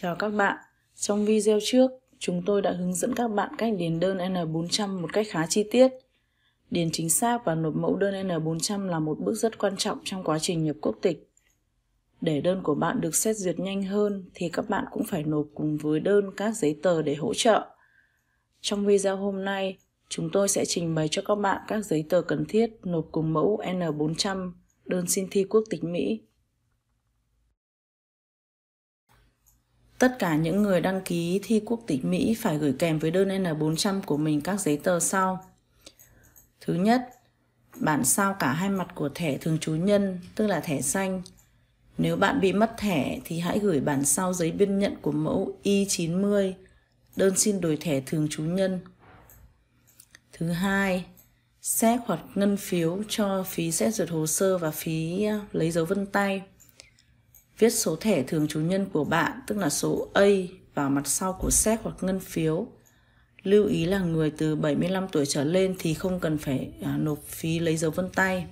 Chào các bạn, trong video trước chúng tôi đã hướng dẫn các bạn cách điền đơn N400 một cách khá chi tiết. Điền chính xác và nộp mẫu đơn N400 là một bước rất quan trọng trong quá trình nhập quốc tịch. Để đơn của bạn được xét duyệt nhanh hơn thì các bạn cũng phải nộp cùng với đơn các giấy tờ để hỗ trợ. Trong video hôm nay, chúng tôi sẽ trình bày cho các bạn các giấy tờ cần thiết nộp cùng mẫu N400 đơn xin thi quốc tịch Mỹ Tất cả những người đăng ký thi quốc tịch Mỹ phải gửi kèm với đơn N400 của mình các giấy tờ sau. Thứ nhất, bản sao cả hai mặt của thẻ thường trú nhân, tức là thẻ xanh. Nếu bạn bị mất thẻ thì hãy gửi bản sao giấy biên nhận của mẫu Y90, đơn xin đổi thẻ thường trú nhân. Thứ hai, xét hoặc ngân phiếu cho phí xét duyệt hồ sơ và phí à, lấy dấu vân tay. Viết số thẻ thường trú nhân của bạn, tức là số A, vào mặt sau của séc hoặc ngân phiếu. Lưu ý là người từ 75 tuổi trở lên thì không cần phải à, nộp phí lấy dấu vân tay.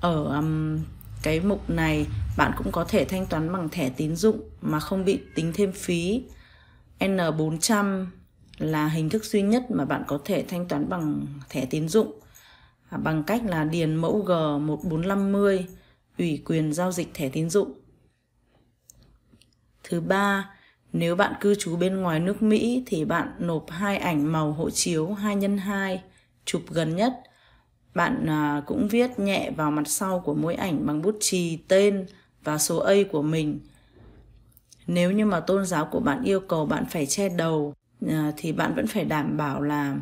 Ở um, cái mục này bạn cũng có thể thanh toán bằng thẻ tín dụng mà không bị tính thêm phí. N400 là hình thức duy nhất mà bạn có thể thanh toán bằng thẻ tín dụng à, bằng cách là điền mẫu G1450 ủy quyền giao dịch thẻ tín dụng. Thứ ba, nếu bạn cư trú bên ngoài nước Mỹ thì bạn nộp hai ảnh màu hộ chiếu 2 x 2 chụp gần nhất. Bạn à, cũng viết nhẹ vào mặt sau của mỗi ảnh bằng bút chì tên và số A của mình. Nếu như mà tôn giáo của bạn yêu cầu bạn phải che đầu à, thì bạn vẫn phải đảm bảo là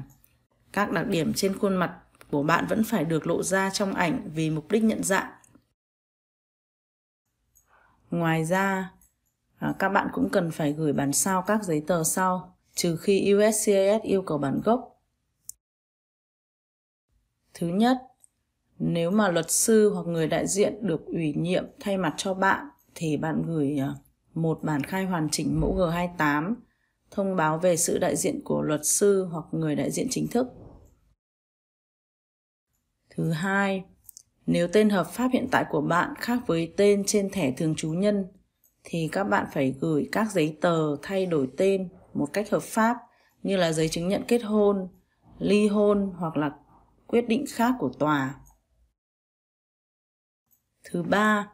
các đặc điểm trên khuôn mặt của bạn vẫn phải được lộ ra trong ảnh vì mục đích nhận dạng ngoài ra à, các bạn cũng cần phải gửi bản sao các giấy tờ sau trừ khi USCIS yêu cầu bản gốc thứ nhất nếu mà luật sư hoặc người đại diện được ủy nhiệm thay mặt cho bạn thì bạn gửi à, một bản khai hoàn chỉnh mẫu G28 thông báo về sự đại diện của luật sư hoặc người đại diện chính thức. Thứ hai, nếu tên hợp pháp hiện tại của bạn khác với tên trên thẻ thường trú nhân thì các bạn phải gửi các giấy tờ thay đổi tên một cách hợp pháp như là giấy chứng nhận kết hôn, ly hôn hoặc là quyết định khác của tòa. Thứ ba,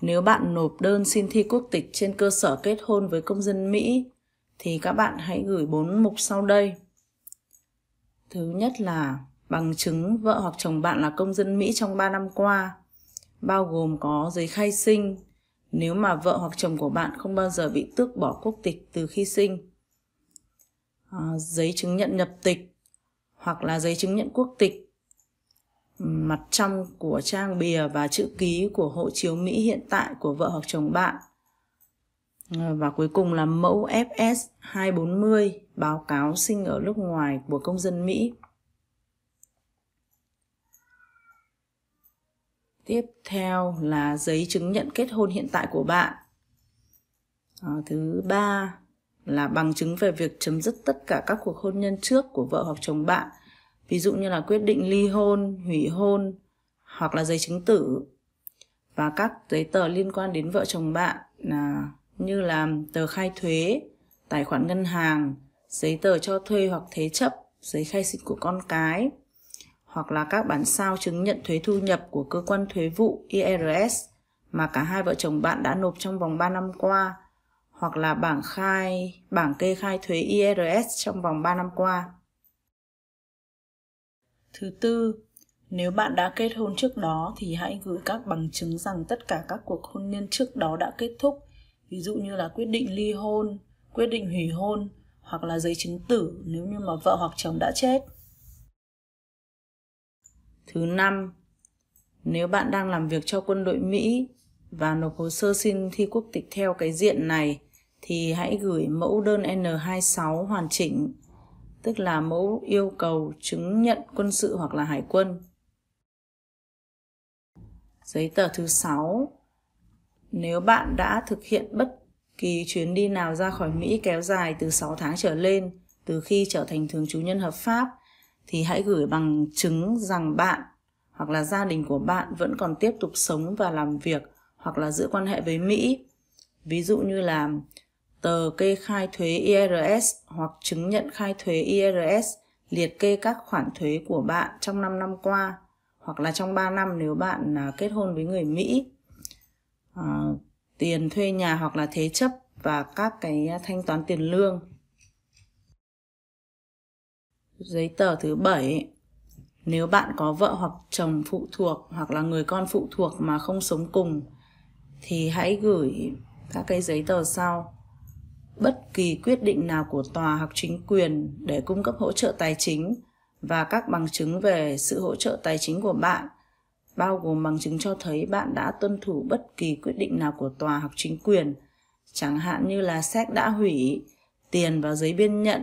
nếu bạn nộp đơn xin thi quốc tịch trên cơ sở kết hôn với công dân Mỹ thì các bạn hãy gửi bốn mục sau đây. Thứ nhất là bằng chứng vợ hoặc chồng bạn là công dân Mỹ trong 3 năm qua, bao gồm có giấy khai sinh nếu mà vợ hoặc chồng của bạn không bao giờ bị tước bỏ quốc tịch từ khi sinh, à, giấy chứng nhận nhập tịch hoặc là giấy chứng nhận quốc tịch mặt trong của trang bìa và chữ ký của hộ chiếu Mỹ hiện tại của vợ hoặc chồng bạn. À, và cuối cùng là mẫu FS 240 báo cáo sinh ở nước ngoài của công dân Mỹ. tiếp theo là giấy chứng nhận kết hôn hiện tại của bạn à, thứ ba là bằng chứng về việc chấm dứt tất cả các cuộc hôn nhân trước của vợ hoặc chồng bạn ví dụ như là quyết định ly hôn hủy hôn hoặc là giấy chứng tử và các giấy tờ liên quan đến vợ chồng bạn là như là tờ khai thuế tài khoản ngân hàng giấy tờ cho thuê hoặc thế chấp giấy khai sinh của con cái hoặc là các bản sao chứng nhận thuế thu nhập của cơ quan thuế vụ IRS mà cả hai vợ chồng bạn đã nộp trong vòng 3 năm qua hoặc là bảng khai bảng kê khai thuế IRS trong vòng 3 năm qua. Thứ tư, nếu bạn đã kết hôn trước đó thì hãy gửi các bằng chứng rằng tất cả các cuộc hôn nhân trước đó đã kết thúc, ví dụ như là quyết định ly hôn, quyết định hủy hôn hoặc là giấy chứng tử nếu như mà vợ hoặc chồng đã chết. Thứ năm, nếu bạn đang làm việc cho quân đội Mỹ và nộp hồ sơ xin thi quốc tịch theo cái diện này thì hãy gửi mẫu đơn N26 hoàn chỉnh, tức là mẫu yêu cầu chứng nhận quân sự hoặc là hải quân. Giấy tờ thứ 6. Nếu bạn đã thực hiện bất kỳ chuyến đi nào ra khỏi Mỹ kéo dài từ 6 tháng trở lên từ khi trở thành thường trú nhân hợp pháp thì hãy gửi bằng chứng rằng bạn hoặc là gia đình của bạn vẫn còn tiếp tục sống và làm việc hoặc là giữ quan hệ với Mỹ. Ví dụ như là tờ kê khai thuế IRS hoặc chứng nhận khai thuế IRS liệt kê các khoản thuế của bạn trong 5 năm qua hoặc là trong 3 năm nếu bạn à, kết hôn với người Mỹ. À, tiền thuê nhà hoặc là thế chấp và các cái thanh toán tiền lương Giấy tờ thứ bảy Nếu bạn có vợ hoặc chồng phụ thuộc hoặc là người con phụ thuộc mà không sống cùng thì hãy gửi các cái giấy tờ sau. Bất kỳ quyết định nào của tòa hoặc chính quyền để cung cấp hỗ trợ tài chính và các bằng chứng về sự hỗ trợ tài chính của bạn bao gồm bằng chứng cho thấy bạn đã tuân thủ bất kỳ quyết định nào của tòa hoặc chính quyền, chẳng hạn như là xét đã hủy, tiền và giấy biên nhận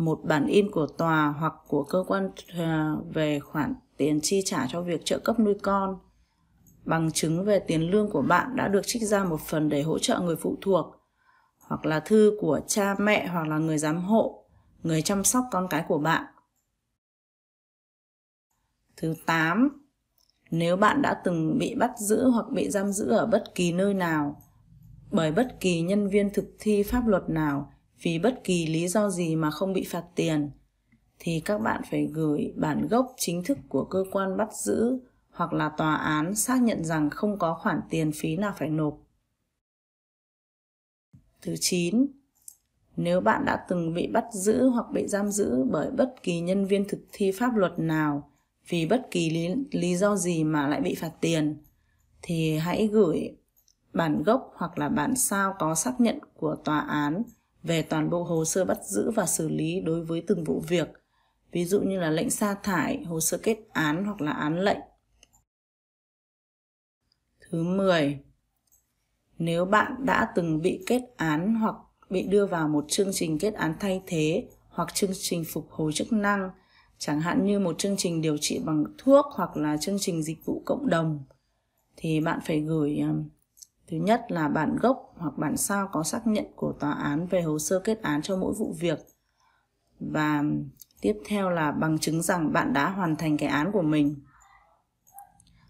một bản in của tòa hoặc của cơ quan ờ, về khoản tiền chi trả cho việc trợ cấp nuôi con bằng chứng về tiền lương của bạn đã được trích ra một phần để hỗ trợ người phụ thuộc hoặc là thư của cha mẹ hoặc là người giám hộ người chăm sóc con cái của bạn thứ 8 nếu bạn đã từng bị bắt giữ hoặc bị giam giữ ở bất kỳ nơi nào bởi bất kỳ nhân viên thực thi pháp luật nào vì bất kỳ lý do gì mà không bị phạt tiền thì các bạn phải gửi bản gốc chính thức của cơ quan bắt giữ hoặc là tòa án xác nhận rằng không có khoản tiền phí nào phải nộp. Thứ 9. Nếu bạn đã từng bị bắt giữ hoặc bị giam giữ bởi bất kỳ nhân viên thực thi pháp luật nào vì bất kỳ lý, lý do gì mà lại bị phạt tiền thì hãy gửi bản gốc hoặc là bản sao có xác nhận của tòa án về toàn bộ hồ sơ bắt giữ và xử lý đối với từng vụ việc, ví dụ như là lệnh sa thải, hồ sơ kết án hoặc là án lệnh. Thứ 10. Nếu bạn đã từng bị kết án hoặc bị đưa vào một chương trình kết án thay thế hoặc chương trình phục hồi chức năng, chẳng hạn như một chương trình điều trị bằng thuốc hoặc là chương trình dịch vụ cộng đồng thì bạn phải gửi um, Thứ nhất là bản gốc hoặc bản sao có xác nhận của tòa án về hồ sơ kết án cho mỗi vụ việc. Và tiếp theo là bằng chứng rằng bạn đã hoàn thành cái án của mình.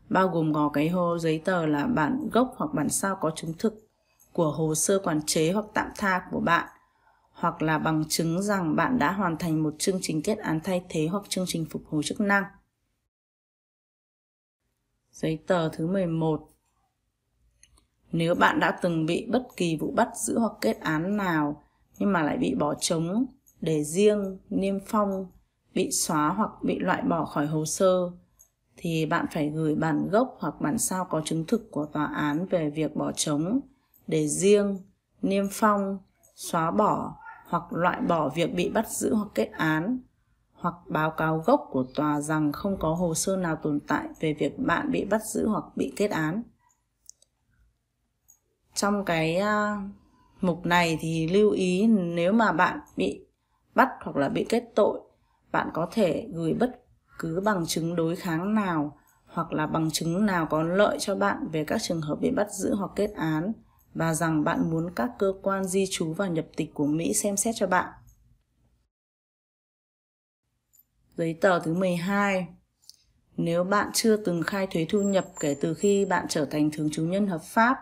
Bao gồm có cái hồ giấy tờ là bản gốc hoặc bản sao có chứng thực của hồ sơ quản chế hoặc tạm tha của bạn hoặc là bằng chứng rằng bạn đã hoàn thành một chương trình kết án thay thế hoặc chương trình phục hồi chức năng. Giấy tờ thứ 11 nếu bạn đã từng bị bất kỳ vụ bắt giữ hoặc kết án nào nhưng mà lại bị bỏ trống, để riêng, niêm phong, bị xóa hoặc bị loại bỏ khỏi hồ sơ thì bạn phải gửi bản gốc hoặc bản sao có chứng thực của tòa án về việc bỏ trống, để riêng, niêm phong, xóa bỏ hoặc loại bỏ việc bị bắt giữ hoặc kết án hoặc báo cáo gốc của tòa rằng không có hồ sơ nào tồn tại về việc bạn bị bắt giữ hoặc bị kết án trong cái à, mục này thì lưu ý nếu mà bạn bị bắt hoặc là bị kết tội bạn có thể gửi bất cứ bằng chứng đối kháng nào hoặc là bằng chứng nào có lợi cho bạn về các trường hợp bị bắt giữ hoặc kết án và rằng bạn muốn các cơ quan di trú và nhập tịch của Mỹ xem xét cho bạn. Giấy tờ thứ 12. Nếu bạn chưa từng khai thuế thu nhập kể từ khi bạn trở thành thường trú nhân hợp pháp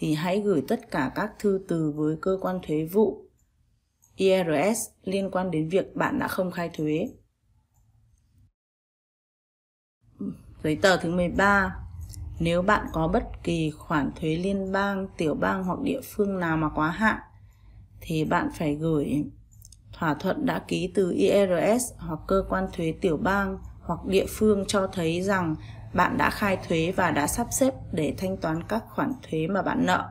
thì hãy gửi tất cả các thư từ với cơ quan thuế vụ IRS liên quan đến việc bạn đã không khai thuế. Giấy tờ thứ 13. Nếu bạn có bất kỳ khoản thuế liên bang, tiểu bang hoặc địa phương nào mà quá hạn thì bạn phải gửi thỏa thuận đã ký từ IRS hoặc cơ quan thuế tiểu bang hoặc địa phương cho thấy rằng bạn đã khai thuế và đã sắp xếp để thanh toán các khoản thuế mà bạn nợ.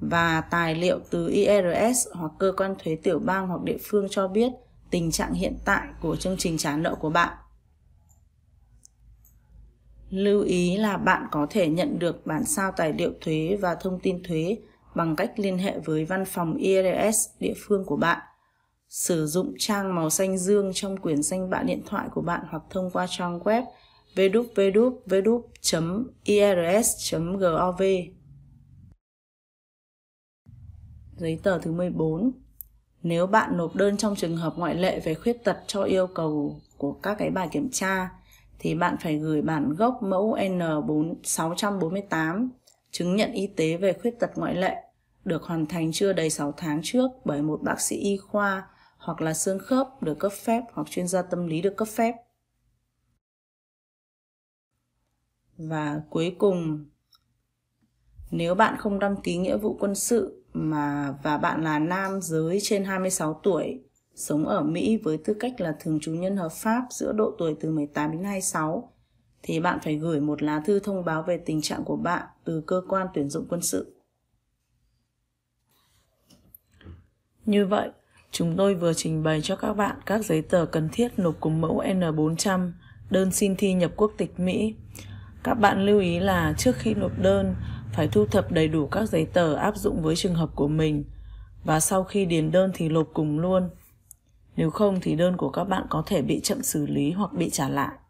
Và tài liệu từ IRS hoặc cơ quan thuế tiểu bang hoặc địa phương cho biết tình trạng hiện tại của chương trình trả nợ của bạn. Lưu ý là bạn có thể nhận được bản sao tài liệu thuế và thông tin thuế bằng cách liên hệ với văn phòng IRS địa phương của bạn. Sử dụng trang màu xanh dương trong quyển danh bạ điện thoại của bạn hoặc thông qua trang web www.irs.gov. Giấy tờ thứ 14. Nếu bạn nộp đơn trong trường hợp ngoại lệ về khuyết tật cho yêu cầu của các cái bài kiểm tra thì bạn phải gửi bản gốc mẫu N648 chứng nhận y tế về khuyết tật ngoại lệ được hoàn thành chưa đầy 6 tháng trước bởi một bác sĩ y khoa hoặc là xương khớp được cấp phép hoặc chuyên gia tâm lý được cấp phép và cuối cùng nếu bạn không đăng ký nghĩa vụ quân sự mà và bạn là nam giới trên 26 tuổi sống ở Mỹ với tư cách là thường trú nhân hợp pháp giữa độ tuổi từ 18 đến 26 thì bạn phải gửi một lá thư thông báo về tình trạng của bạn từ cơ quan tuyển dụng quân sự. Như vậy, chúng tôi vừa trình bày cho các bạn các giấy tờ cần thiết nộp cùng mẫu N400, đơn xin thi nhập quốc tịch Mỹ, các bạn lưu ý là trước khi nộp đơn phải thu thập đầy đủ các giấy tờ áp dụng với trường hợp của mình và sau khi điền đơn thì nộp cùng luôn nếu không thì đơn của các bạn có thể bị chậm xử lý hoặc bị trả lại